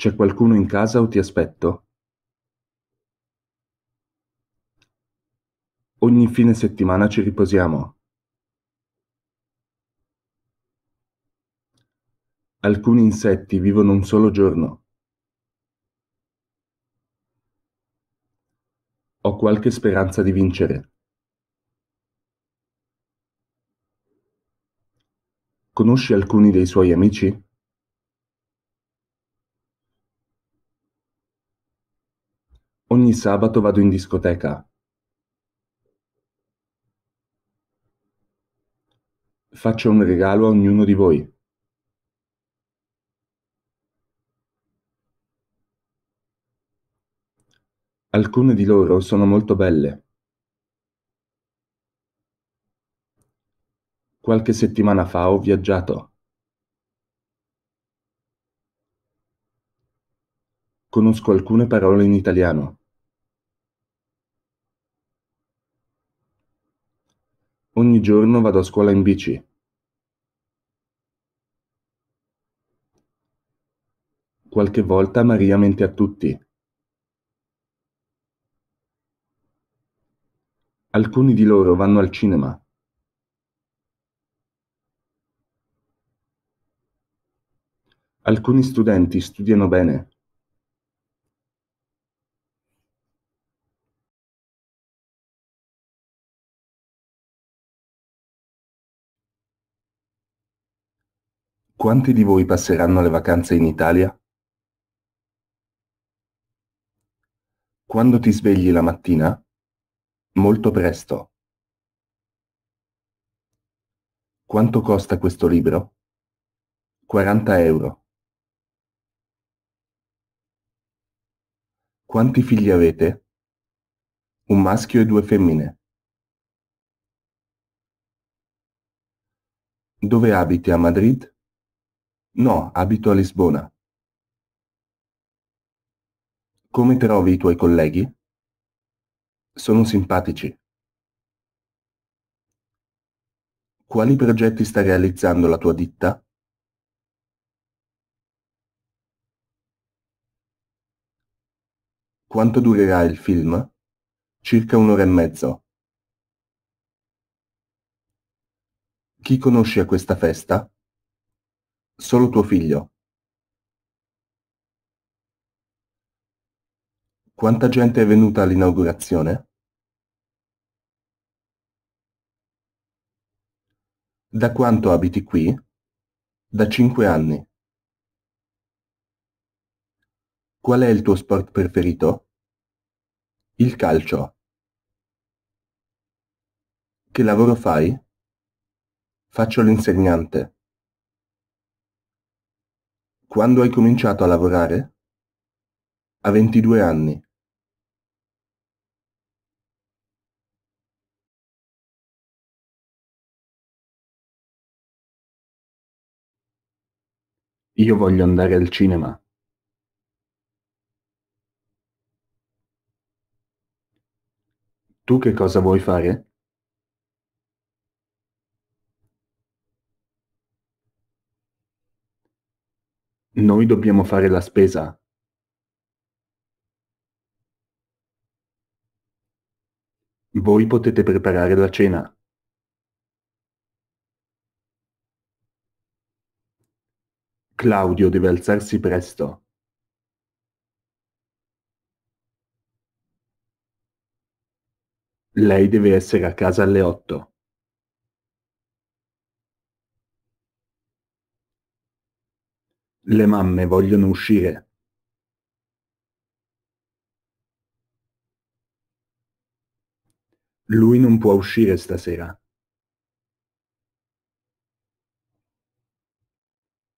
C'è qualcuno in casa o ti aspetto? Ogni fine settimana ci riposiamo. Alcuni insetti vivono un solo giorno. Ho qualche speranza di vincere. Conosci alcuni dei suoi amici? Ogni sabato vado in discoteca. Faccio un regalo a ognuno di voi. Alcune di loro sono molto belle. Qualche settimana fa ho viaggiato. Conosco alcune parole in italiano. Ogni giorno vado a scuola in bici. Qualche volta Maria mente a tutti. Alcuni di loro vanno al cinema. Alcuni studenti studiano bene. Quanti di voi passeranno le vacanze in Italia? Quando ti svegli la mattina? Molto presto. Quanto costa questo libro? 40 euro. Quanti figli avete? Un maschio e due femmine. Dove abiti a Madrid? No, abito a Lisbona. Come trovi i tuoi colleghi? Sono simpatici. Quali progetti sta realizzando la tua ditta? Quanto durerà il film? Circa un'ora e mezzo. Chi conosci a questa festa? solo tuo figlio. Quanta gente è venuta all'inaugurazione? Da quanto abiti qui? Da cinque anni. Qual è il tuo sport preferito? Il calcio. Che lavoro fai? Faccio l'insegnante. Quando hai cominciato a lavorare? A 22 anni. Io voglio andare al cinema. Tu che cosa vuoi fare? Noi dobbiamo fare la spesa. Voi potete preparare la cena. Claudio deve alzarsi presto. Lei deve essere a casa alle otto. Le mamme vogliono uscire. Lui non può uscire stasera.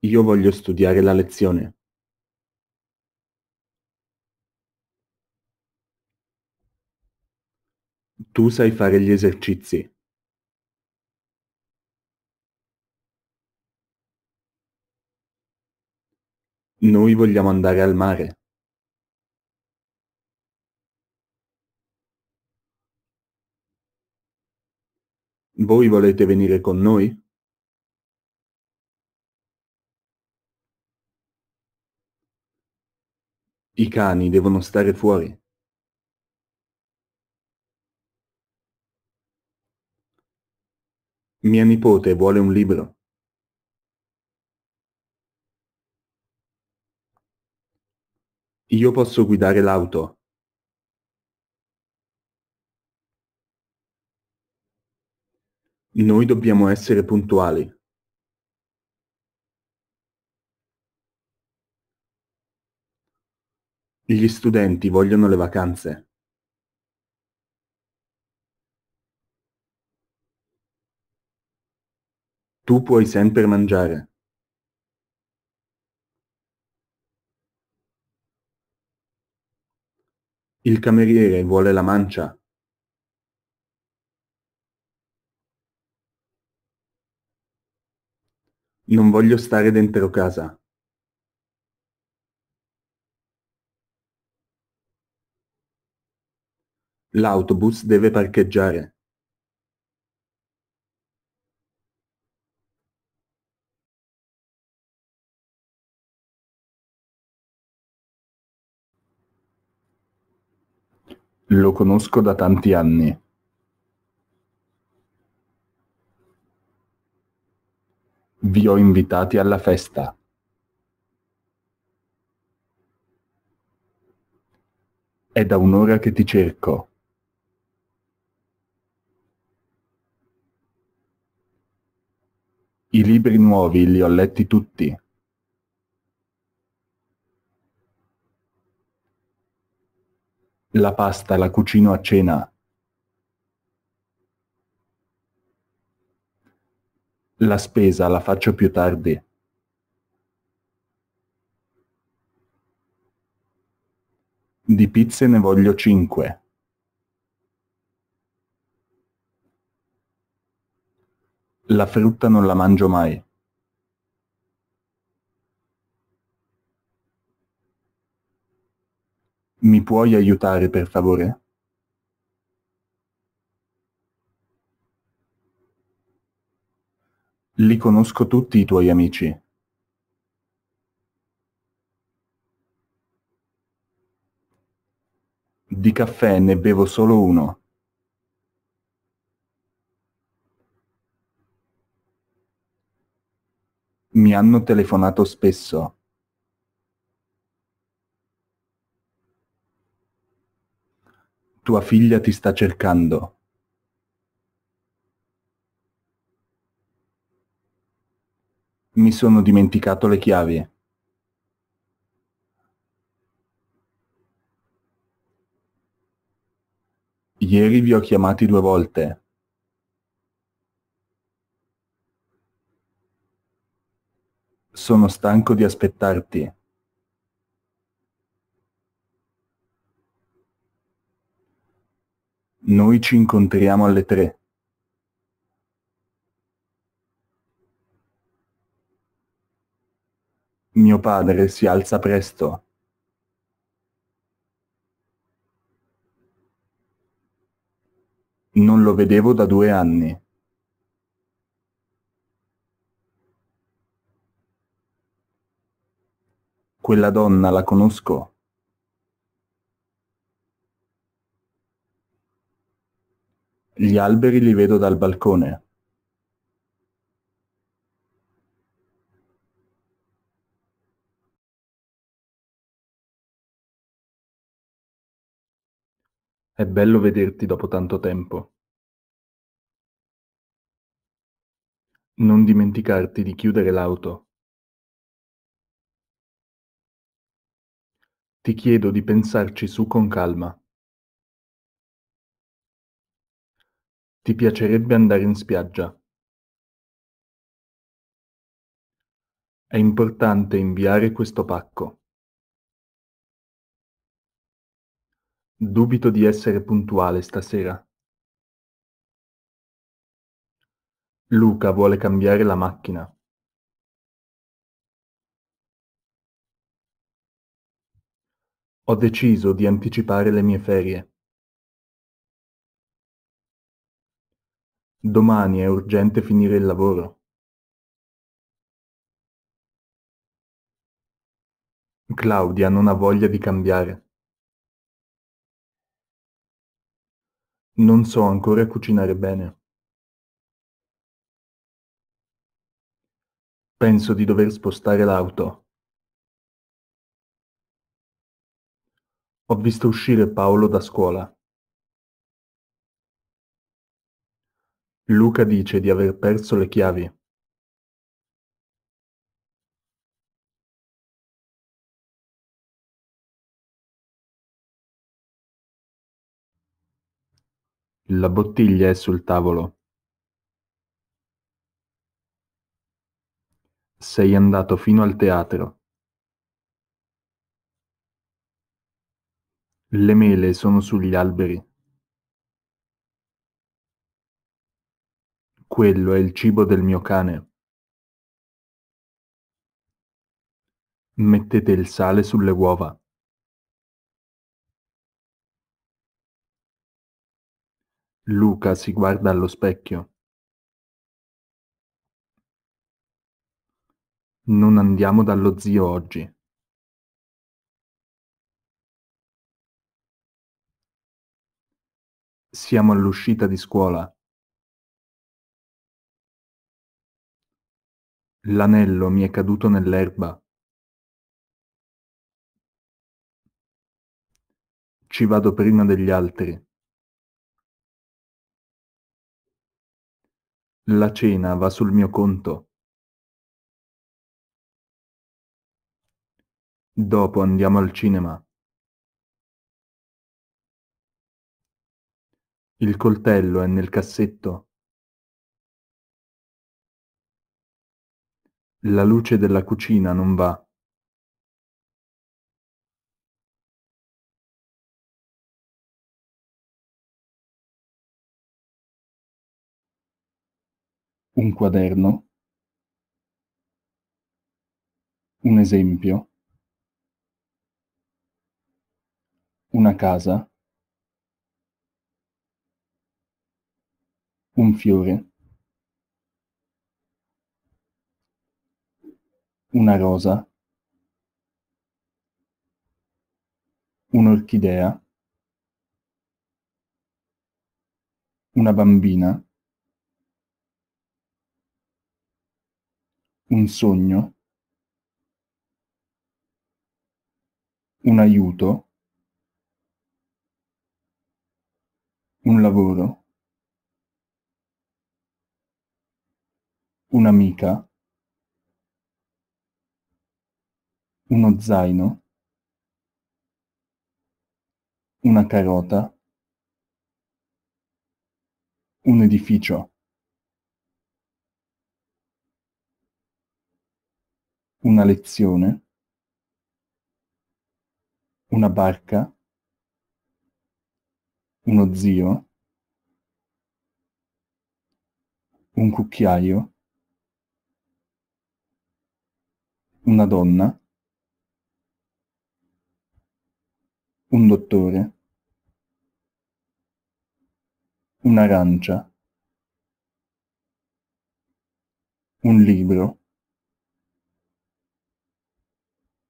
Io voglio studiare la lezione. Tu sai fare gli esercizi. Noi vogliamo andare al mare. Voi volete venire con noi? I cani devono stare fuori. Mia nipote vuole un libro. Io posso guidare l'auto. Noi dobbiamo essere puntuali. Gli studenti vogliono le vacanze. Tu puoi sempre mangiare. cameriere vuole la mancia. Non voglio stare dentro casa. L'autobus deve parcheggiare. Lo conosco da tanti anni. Vi ho invitati alla festa. È da un'ora che ti cerco. I libri nuovi li ho letti tutti. la pasta la cucino a cena. La spesa la faccio più tardi. Di pizze ne voglio 5. La frutta non la mangio mai. Mi puoi aiutare per favore? Li conosco tutti i tuoi amici. Di caffè ne bevo solo uno. Mi hanno telefonato spesso. Tua figlia ti sta cercando. Mi sono dimenticato le chiavi. Ieri vi ho chiamati due volte. Sono stanco di aspettarti. Noi ci incontriamo alle tre. Mio padre si alza presto. Non lo vedevo da due anni. Quella donna la conosco. Gli alberi li vedo dal balcone. È bello vederti dopo tanto tempo. Non dimenticarti di chiudere l'auto. Ti chiedo di pensarci su con calma. Ti piacerebbe andare in spiaggia. È importante inviare questo pacco. Dubito di essere puntuale stasera. Luca vuole cambiare la macchina. Ho deciso di anticipare le mie ferie. Domani è urgente finire il lavoro. Claudia non ha voglia di cambiare. Non so ancora cucinare bene. Penso di dover spostare l'auto. Ho visto uscire Paolo da scuola. Luca dice di aver perso le chiavi. La bottiglia è sul tavolo. Sei andato fino al teatro. Le mele sono sugli alberi. Quello è il cibo del mio cane. Mettete il sale sulle uova. Luca si guarda allo specchio. Non andiamo dallo zio oggi. Siamo all'uscita di scuola. L'anello mi è caduto nell'erba. Ci vado prima degli altri. La cena va sul mio conto. Dopo andiamo al cinema. Il coltello è nel cassetto. La luce della cucina non va. Un quaderno. Un esempio. Una casa. Un fiore. una rosa, un'orchidea, una bambina, un sogno, un aiuto, un lavoro, un'amica, uno zaino, una carota, un edificio, una lezione, una barca, uno zio, un cucchiaio, una donna, un dottore, un'arancia, un libro,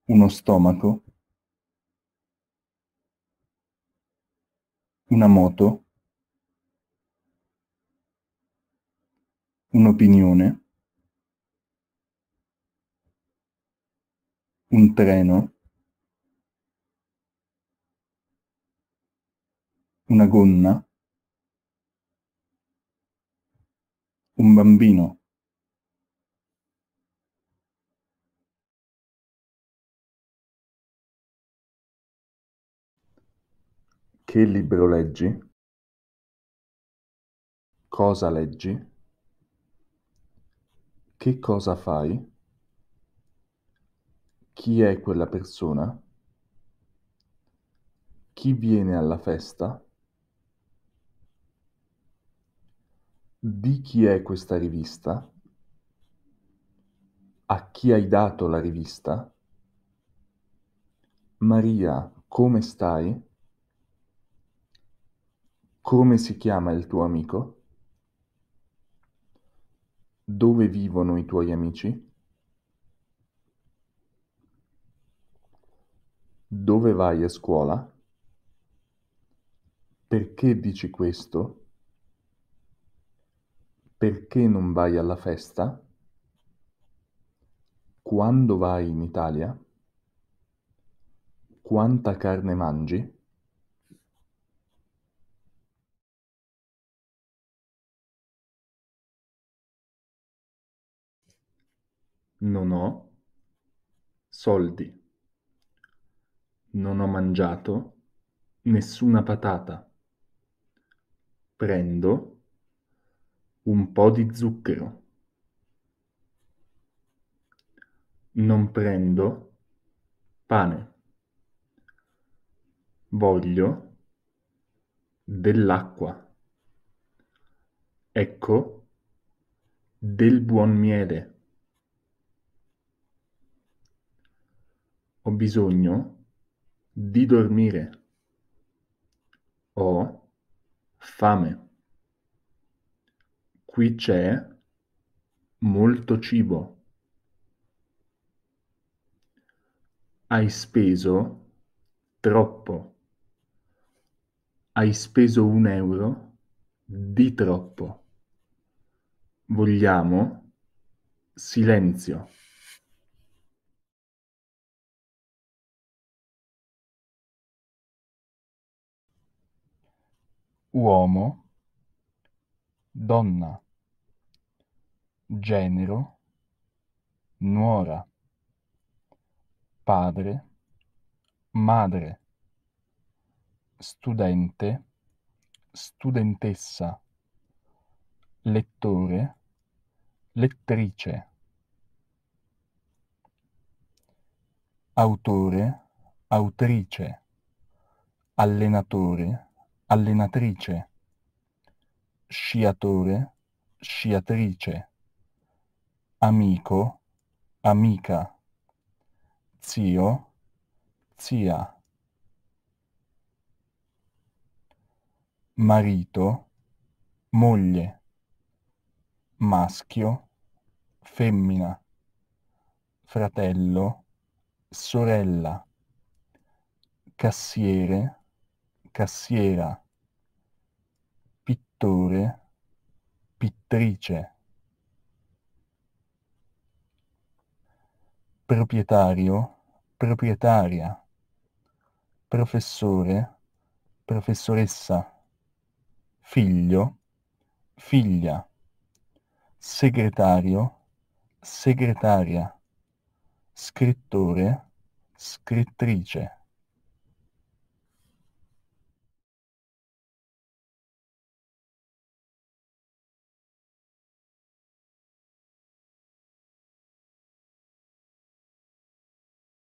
uno stomaco, una moto, un'opinione, un treno, una gonna, un bambino. Che libro leggi? Cosa leggi? Che cosa fai? Chi è quella persona? Chi viene alla festa? Di chi è questa rivista? A chi hai dato la rivista? Maria, come stai? Come si chiama il tuo amico? Dove vivono i tuoi amici? Dove vai a scuola? Perché dici questo? Perché non vai alla festa? Quando vai in Italia? Quanta carne mangi? Non ho soldi. Non ho mangiato nessuna patata. Prendo un po' di zucchero. Non prendo pane. Voglio dell'acqua. Ecco del buon miele. Ho bisogno di dormire. Ho fame. Qui c'è molto cibo. Hai speso troppo. Hai speso un euro di troppo. Vogliamo silenzio. Uomo donna, genero, nuora, padre, madre, studente, studentessa, lettore, lettrice, autore, autrice, allenatore, allenatrice sciatore, sciatrice, amico, amica, zio, zia, marito, moglie, maschio, femmina, fratello, sorella, cassiere, cassiera, pittore, pittrice, proprietario, proprietaria, professore, professoressa, figlio, figlia, segretario, segretaria, scrittore, scrittrice.